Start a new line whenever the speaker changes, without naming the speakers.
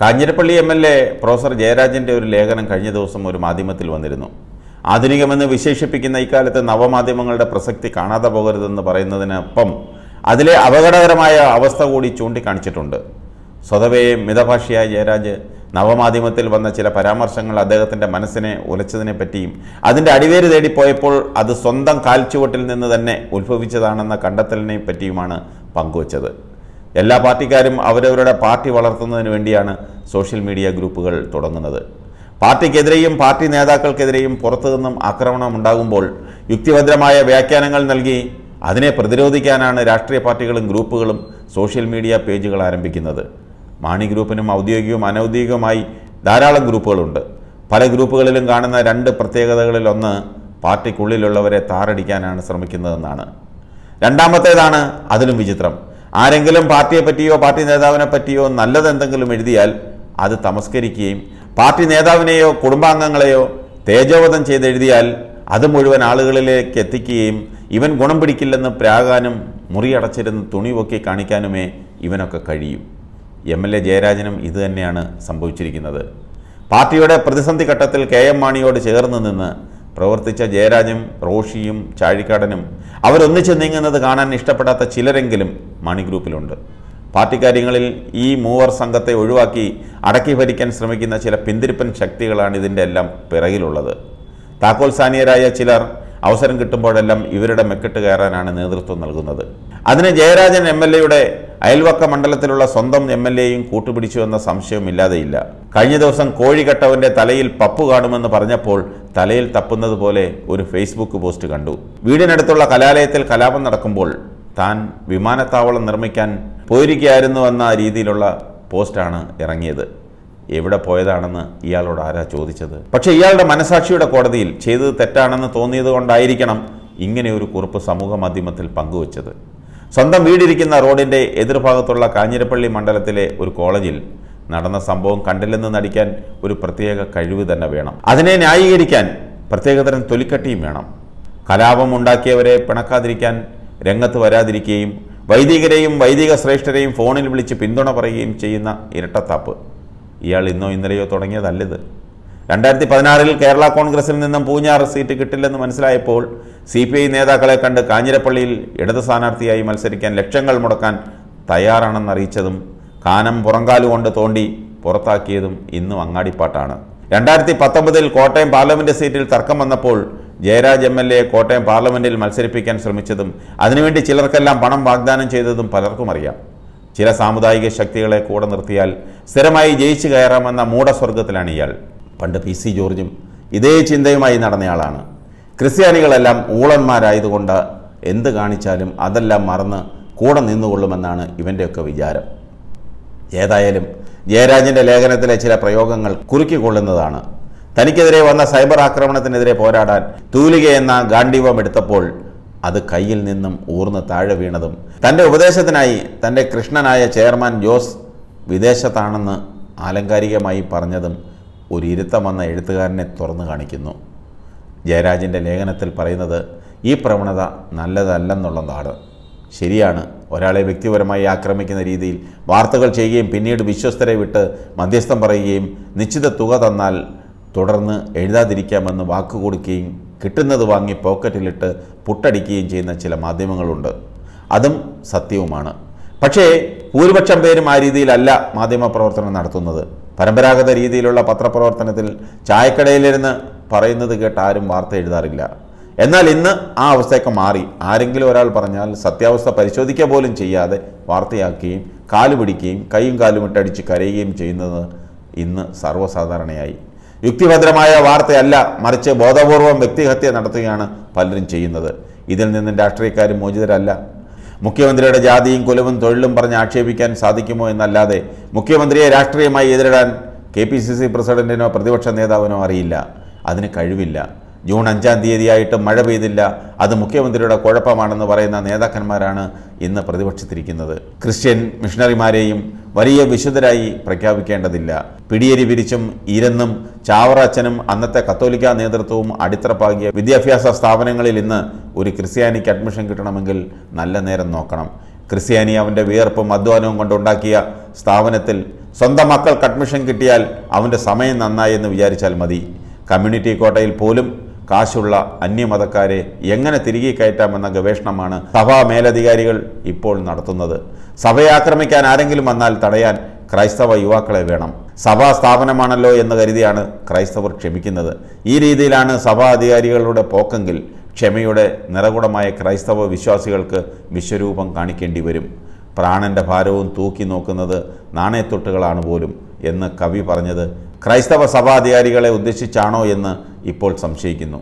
Kanjirappally M L A professor ജയരാജൻ്റെ ഒരു ലേഖനം കഴിഞ്ഞ ദിവസം ഒരു മാധ്യമത്തിൽ വന്നിരുന്നു ആധുനികമെന്ന് വിശേഷിപ്പിക്കുന്ന ഇക്കാലത്ത് നവമാധ്യമങ്ങളുടെ പ്രസക്തി കാണാതെ പോകരുതെന്ന് പറയുന്നതിനൊപ്പം അതിലെ അപകടകരമായ അവസ്ഥ കൂടി ചൂണ്ടിക്കാണിച്ചിട്ടുണ്ട് സ്വതവേ മിതഭാഷയായ ജയരാജ് നവമാധ്യമത്തിൽ വന്ന ചില പരാമർശങ്ങൾ അദ്ദേഹത്തിൻ്റെ മനസ്സിനെ ഉലച്ചതിനെ പറ്റിയും അതിൻ്റെ അടിവേര് തേടിപ്പോയപ്പോൾ അത് സ്വന്തം കാൽച്ചുവട്ടിൽ നിന്ന് തന്നെ ഉത്ഭവിച്ചതാണെന്ന കണ്ടെത്തലിനെ പറ്റിയുമാണ് പങ്കുവച്ചത് എല്ലാ പാർട്ടിക്കാരും അവരവരുടെ പാർട്ടി വളർത്തുന്നതിന് വേണ്ടിയാണ് സോഷ്യൽ മീഡിയ ഗ്രൂപ്പുകൾ തുടങ്ങുന്നത് പാർട്ടിക്കെതിരെയും പാർട്ടി നേതാക്കൾക്കെതിരെയും പുറത്തുനിന്നും ആക്രമണം ഉണ്ടാകുമ്പോൾ യുക്തിഭദ്രമായ വ്യാഖ്യാനങ്ങൾ നൽകി അതിനെ പ്രതിരോധിക്കാനാണ് രാഷ്ട്രീയ പാർട്ടികളും ഗ്രൂപ്പുകളും സോഷ്യൽ മീഡിയ പേജുകൾ ആരംഭിക്കുന്നത് മാണി ഗ്രൂപ്പിനും ഔദ്യോഗികവും അനൗദ്യോഗികവുമായി ധാരാളം ഗ്രൂപ്പുകളുണ്ട് പല ഗ്രൂപ്പുകളിലും കാണുന്ന രണ്ട് പ്രത്യേകതകളിലൊന്ന് പാർട്ടിക്കുള്ളിലുള്ളവരെ താറടിക്കാനാണ് ശ്രമിക്കുന്നതെന്നാണ് രണ്ടാമത്തേതാണ് അതിലും വിചിത്രം ആരെങ്കിലും പാർട്ടിയെ പറ്റിയോ പാർട്ടി നേതാവിനെ പറ്റിയോ നല്ലതെന്തെങ്കിലും എഴുതിയാൽ അത് തമസ്കരിക്കുകയും പാർട്ടി നേതാവിനെയോ കുടുംബാംഗങ്ങളെയോ തേജോവധം ചെയ്തെഴുതിയാൽ അത് മുഴുവൻ ആളുകളിലേക്ക് എത്തിക്കുകയും ഇവൻ ഗുണം പിടിക്കില്ലെന്ന് പ്രാകാനും മുറിയടച്ചിരുന്ന് തുണി കാണിക്കാനുമേ ഇവനൊക്കെ കഴിയും എം എൽ എ ജയരാജനും ഇത് തന്നെയാണ് സംഭവിച്ചിരിക്കുന്നത് പാർട്ടിയുടെ പ്രതിസന്ധി ഘട്ടത്തിൽ കെ എം മാണിയോട് ചേർന്ന് നിന്ന് പ്രവർത്തിച്ച ജയരാജും റോഷിയും ചാഴിക്കാടനും അവരൊന്നിച്ച് നീങ്ങുന്നത് കാണാൻ ഇഷ്ടപ്പെടാത്ത ചിലരെങ്കിലും മണി ഗ്രൂപ്പിലുണ്ട് പാർട്ടി കാര്യങ്ങളിൽ ഈ മൂവർ സംഘത്തെ ഒഴിവാക്കി അടക്കി ഭരിക്കാൻ ശ്രമിക്കുന്ന ചില പിന്തിരിപ്പൻ ശക്തികളാണ് ഇതിൻ്റെ എല്ലാം പിറകിലുള്ളത് താക്കോൽ സാനിയരായ ചിലർ അവസരം കിട്ടുമ്പോഴെല്ലാം ഇവരുടെ മെക്കെട്ട് കയറാനാണ് നേതൃത്വം നൽകുന്നത് അതിന് ജയരാജൻ എം എൽ എയുടെ അയൽവക്ക മണ്ഡലത്തിലുള്ള സ്വന്തം എം എൽ എയും കൂട്ടുപിടിച്ചു എന്ന സംശയവും ഇല്ലാതെയില്ല കഴിഞ്ഞ ദിവസം കോഴിക്കട്ടവൻ്റെ തലയിൽ പപ്പു കാണുമെന്ന് പറഞ്ഞപ്പോൾ തലയിൽ തപ്പുന്നത് പോലെ ഒരു ഫേസ്ബുക്ക് പോസ്റ്റ് കണ്ടു വീടിനടുത്തുള്ള കലാലയത്തിൽ കലാപം നടക്കുമ്പോൾ താൻ വിമാനത്താവളം നിർമ്മിക്കാൻ പോയിരിക്കുകയായിരുന്നു എന്ന രീതിയിലുള്ള പോസ്റ്റാണ് ഇറങ്ങിയത് എവിടെ പോയതാണെന്ന് ഇയാളോട് ആരാ ചോദിച്ചത് പക്ഷേ ഇയാളുടെ മനസാക്ഷിയുടെ കോടതിയിൽ ചെയ്തത് തെറ്റാണെന്ന് തോന്നിയത് കൊണ്ടായിരിക്കണം ഇങ്ങനെ ഒരു കുറിപ്പ് സമൂഹ മാധ്യമത്തിൽ പങ്കുവച്ചത് സ്വന്തം വീടിരിക്കുന്ന റോഡിൻ്റെ എതിർഭാഗത്തുള്ള കാഞ്ഞിരപ്പള്ളി മണ്ഡലത്തിലെ ഒരു കോളേജിൽ നടന്ന സംഭവം കണ്ടില്ലെന്ന് നടിക്കാൻ ഒരു പ്രത്യേക കഴിവ് തന്നെ വേണം അതിനെ ന്യായീകരിക്കാൻ പ്രത്യേകതരം തൊലിക്കട്ടിയും വേണം കലാപം ഉണ്ടാക്കിയവരെ പിണക്കാതിരിക്കാൻ രംഗത്ത് വരാതിരിക്കുകയും വൈദികരെയും വൈദിക ശ്രേഷ്ഠരെയും ഫോണിൽ വിളിച്ച് പിന്തുണ പറയുകയും ചെയ്യുന്ന ഇരട്ടത്താപ്പ് ഇയാൾ ഇന്നോ ഇന്നലെയോ തുടങ്ങിയതല്ലത് രണ്ടായിരത്തി പതിനാറിൽ കേരള കോൺഗ്രസിൽ നിന്നും പൂഞ്ഞാറ് സീറ്റ് കിട്ടില്ലെന്ന് മനസ്സിലായപ്പോൾ സി പി ഐ നേതാക്കളെ കണ്ട് കാഞ്ഞിരപ്പള്ളിയിൽ ഇടത് സ്ഥാനാർത്ഥിയായി മത്സരിക്കാൻ ലക്ഷങ്ങൾ മുടക്കാൻ തയ്യാറാണെന്നറിയിച്ചതും കാനം പുറങ്കാലുകൊണ്ട് തോണ്ടി പുറത്താക്കിയതും ഇന്നും അങ്ങാടിപ്പാട്ടാണ് രണ്ടായിരത്തി പത്തൊമ്പതിൽ കോട്ടയം പാർലമെൻറ്റ് സീറ്റിൽ തർക്കം വന്നപ്പോൾ Jayaraj M L A Kottayam പാർലമെൻറ്റിൽ മത്സരിപ്പിക്കാൻ ശ്രമിച്ചതും അതിനുവേണ്ടി ചിലർക്കെല്ലാം പണം വാഗ്ദാനം ചെയ്തതും പലർക്കും അറിയാം ചില സാമുദായിക ശക്തികളെ കൂടെ നിർത്തിയാൽ സ്ഥിരമായി ജയിച്ചു കയറാമെന്ന മൂടസ്വർഗത്തിലാണ് ഇയാൾ പണ്ട് പി സി ജോർജും ഇതേ ചിന്തയുമായി നടന്നയാളാണ് ക്രിസ്ത്യാനികളെല്ലാം ഊളന്മാരായതുകൊണ്ട് എന്ത് കാണിച്ചാലും അതെല്ലാം മറന്ന് കൂടെ നിന്നുകൊള്ളുമെന്നാണ് ഇവൻ്റെയൊക്കെ വിചാരം ഏതായാലും ജയരാജൻ്റെ ലേഖനത്തിലെ ചില പ്രയോഗങ്ങൾ കുറുക്കിക്കൊള്ളുന്നതാണ് തനിക്കെതിരെ വന്ന സൈബർ ആക്രമണത്തിനെതിരെ പോരാടാൻ തൂലിക എന്ന എടുത്തപ്പോൾ അത് കയ്യിൽ നിന്നും ഊർന്ന് താഴെ വീണതും തൻ്റെ ഉപദേശത്തിനായി തൻ്റെ കൃഷ്ണനായ ചെയർമാൻ ജോസ് വിദേശത്താണെന്ന് ആലങ്കാരികമായി പറഞ്ഞതും ഒരു ഇരുത്തം വന്ന എഴുത്തുകാരനെ തുറന്നു കാണിക്കുന്നു ജയരാജൻ്റെ ലേഖനത്തിൽ പറയുന്നത് ഈ പ്രവണത നല്ലതല്ലെന്നുള്ളതാണ് ശരിയാണ് ഒരാളെ വ്യക്തിപരമായി ആക്രമിക്കുന്ന രീതിയിൽ വാർത്തകൾ ചെയ്യുകയും പിന്നീട് വിശ്വസ്തരെ വിട്ട് മധ്യസ്ഥം പറയുകയും നിശ്ചിത തുക തന്നാൽ തുടർന്ന് എഴുതാതിരിക്കാമെന്ന് വാക്ക് കൊടുക്കുകയും കിട്ടുന്നത് വാങ്ങി പോക്കറ്റിലിട്ട് പുട്ടടിക്കുകയും ചെയ്യുന്ന ചില മാധ്യമങ്ങളുണ്ട് അതും സത്യവുമാണ് പക്ഷേ ഭൂരിപക്ഷം പേരും ആ രീതിയിലല്ല മാധ്യമപ്രവർത്തനം നടത്തുന്നത് പരമ്പരാഗത രീതിയിലുള്ള പത്രപ്രവർത്തനത്തിൽ ചായക്കടയിലിരുന്ന് പറയുന്നത് കേട്ട് ആരും വാർത്ത എഴുതാറില്ല എന്നാൽ ഇന്ന് ആ അവസ്ഥയൊക്കെ മാറി ആരെങ്കിലും ഒരാൾ പറഞ്ഞാൽ സത്യാവസ്ഥ പരിശോധിക്കുക പോലും ചെയ്യാതെ വാർത്തയാക്കുകയും കാലുപിടിക്കുകയും കൈയും കാലും ഇട്ടടിച്ച് കരയുകയും ചെയ്യുന്നത് ഇന്ന് സർവ്വസാധാരണയായി യുക്തിഭദ്രമായ വാർത്തയല്ല മറിച്ച് ബോധപൂർവം വ്യക്തിഹത്യ നടത്തുകയാണ് പലരും ചെയ്യുന്നത് ഇതിൽ നിന്നും രാഷ്ട്രീയക്കാരും മോചിതരല്ല മുഖ്യമന്ത്രിയുടെ ജാതിയും കുലവും തൊഴിലും പറഞ്ഞ് ആക്ഷേപിക്കാൻ സാധിക്കുമോ എന്നല്ലാതെ മുഖ്യമന്ത്രിയെ രാഷ്ട്രീയമായി എതിരിടാൻ കെ പി സി സി പ്രസിഡന്റിനോ പ്രതിപക്ഷ നേതാവിനോ അറിയില്ല അതിന് കഴിവില്ല ജൂൺ അഞ്ചാം തീയതിയായിട്ട് മഴ പെയ്തില്ല അത് മുഖ്യമന്ത്രിയുടെ കുഴപ്പമാണെന്ന് പറയുന്ന നേതാക്കന്മാരാണ് ഇന്ന് പ്രതിപക്ഷത്തിരിക്കുന്നത് ക്രിസ്ത്യൻ മിഷണറിമാരെയും വലിയ വിശുദ്ധരായി പ്രഖ്യാപിക്കേണ്ടതില്ല പിടിയരി വിരിച്ചും ഇരന്നും ചാവറച്ചനും അന്നത്തെ കത്തോലിക്ക നേതൃത്വവും അടിത്തറപ്പാകിയ വിദ്യാഭ്യാസ സ്ഥാപനങ്ങളിൽ ഇന്ന് ഒരു ക്രിസ്ത്യാനിക്ക് അഡ്മിഷൻ കിട്ടണമെങ്കിൽ നല്ല നേരം നോക്കണം ക്രിസ്ത്യാനി അവൻ്റെ വിയർപ്പും അധ്വാനവും കൊണ്ടുണ്ടാക്കിയ സ്ഥാപനത്തിൽ സ്വന്തം മക്കൾക്ക് അഡ്മിഷൻ കിട്ടിയാൽ അവൻ്റെ സമയം നന്നായി എന്ന് വിചാരിച്ചാൽ മതി കമ്മ്യൂണിറ്റി കോട്ടയിൽ പോലും കാശുള്ള അന്യമതക്കാരെ എങ്ങനെ തിരികെ കയറ്റാമെന്ന ഗവേഷണമാണ് സഭാ മേലധികാരികൾ ഇപ്പോൾ നടത്തുന്നത് സഭയെ ആക്രമിക്കാൻ ആരെങ്കിലും വന്നാൽ തടയാൻ ക്രൈസ്തവ യുവാക്കളെ വേണം സഭാ സ്ഥാപനമാണല്ലോ എന്ന് കരുതിയാണ് ക്രൈസ്തവർ ക്ഷമിക്കുന്നത് ഈ രീതിയിലാണ് സഭാ അധികാരികളുടെ പോക്കെങ്കിൽ ക്ഷമയുടെ നിറകുടമായ ക്രൈസ്തവ വിശ്വാസികൾക്ക് വിശ്വരൂപം കാണിക്കേണ്ടി വരും പ്രാണന്റെ ഭാരവും തൂക്കി നോക്കുന്നത് നാണയത്തൊട്ടുകളാണ് പോലും എന്ന് കവി പറഞ്ഞത് ക്രൈസ്തവ സഭാധികാരികളെ ഉദ്ദേശിച്ചാണോ എന്ന് ഇപ്പോൾ സംശയിക്കുന്നു